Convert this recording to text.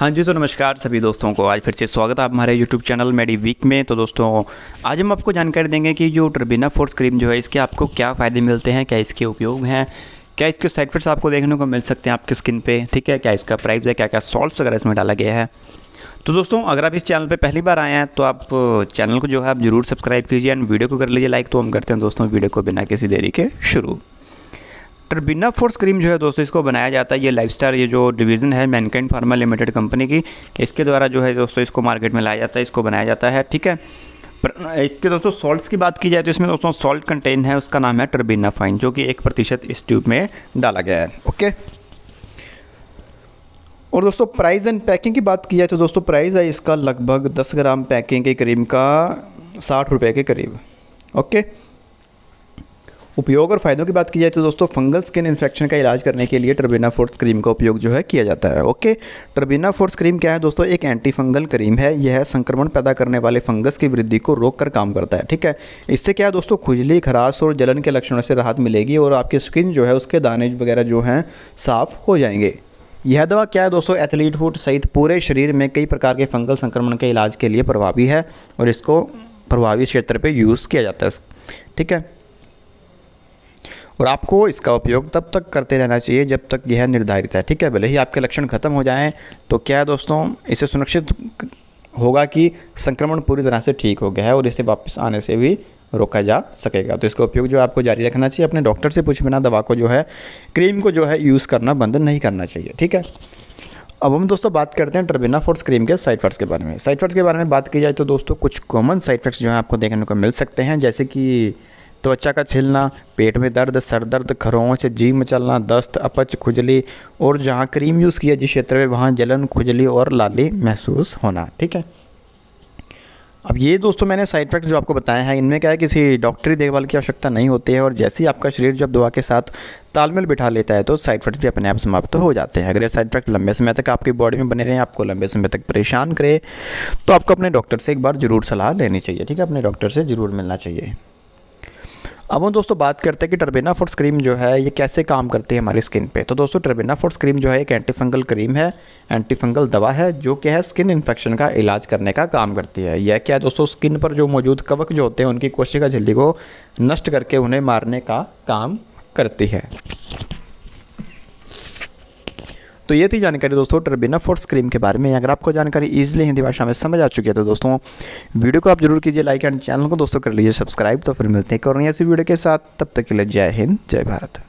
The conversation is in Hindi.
हाँ जी तो नमस्कार सभी दोस्तों को आज फिर से स्वागत है आप हमारे YouTube चैनल मेडी वीक में तो दोस्तों आज हम आपको जानकारी देंगे कि जो टर्बिना फोर्स क्रीम जो है इसके आपको क्या फ़ायदे मिलते हैं क्या इसके उपयोग हैं क्या इसके साइड इफेक्ट्स आपको देखने को मिल सकते हैं आपके स्किन पे ठीक है क्या इसका प्राइस है क्या क्या सॉल्ट वगैरह इसमें डाला गया है तो दोस्तों अगर आप इस चैनल पे पहली बार आए हैं तो आप चैनल को जो है आप जरूर सब्सक्राइब कीजिए एंड वीडियो को कर लीजिए लाइक तो हम करते हैं दोस्तों वीडियो को बिना किसी देरी के शुरू टर्बिना फोर्स क्रीम जो है दोस्तों इसको बनाया जाता है ये लाइफ स्टार ये जो डिवीज़न है मैनकैंड फार्मा लिमिटेड कंपनी की इसके द्वारा जो है दोस्तों इसको मार्केट में लाया जाता है इसको बनाया जाता है ठीक है पर इसके दोस्तों सॉल्ट्स की बात की जाए तो इसमें दोस्तों सॉल्ट कंटेन है उसका नाम है टर्बिना फाइन जो कि एक प्रतिशत इस ट्यूब में डाला गया है ओके और दोस्तों प्राइस एंड पैकिंग की बात की जाए तो दोस्तों प्राइस है इसका लगभग दस ग्राम पैकिंग के करीब का साठ रुपये के करीब ओके उपयोग और फ़ायदों की बात की जाए तो दोस्तों फंगल स्किन इन्फेक्शन का इलाज करने के लिए टर्बिना फोर्स क्रीम का उपयोग जो है किया जाता है ओके टर्बिना फोर्स क्रीम क्या है दोस्तों एक एंटी फंगल क्रीम है यह संक्रमण पैदा करने वाले फंगस की वृद्धि को रोक कर काम करता है ठीक है इससे क्या है दोस्तों खुजली खराश और जलन के लक्षणों से राहत मिलेगी और आपकी स्किन जो है उसके दाने वगैरह जो हैं साफ़ हो जाएंगे यह दवा क्या है दोस्तों एथलीट फूड सहित पूरे शरीर में कई प्रकार के फंगल संक्रमण के इलाज के लिए प्रभावी है और इसको प्रभावी क्षेत्र पे यूज़ किया जाता है ठीक है और आपको इसका उपयोग तब तक करते रहना चाहिए जब तक यह निर्धारित है ठीक है भले ही आपके लक्षण ख़त्म हो जाएँ तो क्या है दोस्तों इसे सुनिश्चित होगा कि संक्रमण पूरी तरह से ठीक हो गया है और इसे वापस आने से भी रोका जा सकेगा तो इसका उपयोग जो आपको जारी रखना चाहिए अपने डॉक्टर से पूछ बिना दवा को जो है क्रीम को जो है यूज़ करना बंद नहीं करना चाहिए ठीक है अब हम दोस्तों बात करते हैं टर्बिना फोर्स क्रीम के साइड इफेक्ट्स के बारे में साइड इफेक्ट्स के बारे में बात की जाए तो दोस्तों कुछ कॉमन साइड इफेक्ट्स जो हैं आपको देखने को मिल सकते हैं जैसे कि त्वचा का छिलना पेट में दर्द सर दर्द खरोंच जी मचलना दस्त अपच खुजली और जहाँ क्रीम यूज़ किया जिस क्षेत्र में वहाँ जलन खुजली और लाली महसूस होना ठीक है अब ये दोस्तों मैंने साइड इफेक्ट जो आपको बताए हैं इनमें क्या है किसी डॉक्टरी देखभाल की आवश्यकता नहीं होती है और जैसे ही आपका शरीर जब दवा के साथ तालमेल बिठा लेता है तो साइड इफेक्ट्स भी अपने आप समाप्त तो हो जाते हैं अगर ये साइड इफेक्ट लंबे समय तक आपकी बॉडी में बने रहें आपको लंबे समय तक परेशान करें तो आपको अपने डॉक्टर से एक बार ज़रूर सलाह लेनी चाहिए ठीक है अपने डॉक्टर से ज़रूर मिलना चाहिए अब हम दोस्तों बात करते हैं कि टर्बेना फोर्स क्रीम जो है ये कैसे काम करती है हमारी स्किन पे तो दोस्तों टर्बेना फोर्स क्रीम जो है एक एंटीफंगल क्रीम है एंटीफंगल दवा है जो क्या है स्किन इन्फेक्शन का इलाज करने का काम करती है यह क्या है दोस्तों स्किन पर जो मौजूद कवक जो होते हैं उनकी कोशिका झिल्ली को नष्ट करके उन्हें मारने का काम करती है तो ये थी जानकारी दोस्तों टर्बिना फोर्स क्रीम के बारे में अगर आपको जानकारी ईजिली हिंदी भाषा में समझ आ चुकी है तो दोस्तों वीडियो को आप जरूर कीजिए लाइक एंड चैनल को दोस्तों कर लीजिए सब्सक्राइब तो फिर मिलते हैं और ऐसी वीडियो के साथ तब तक के लिए जय हिंद जय भारत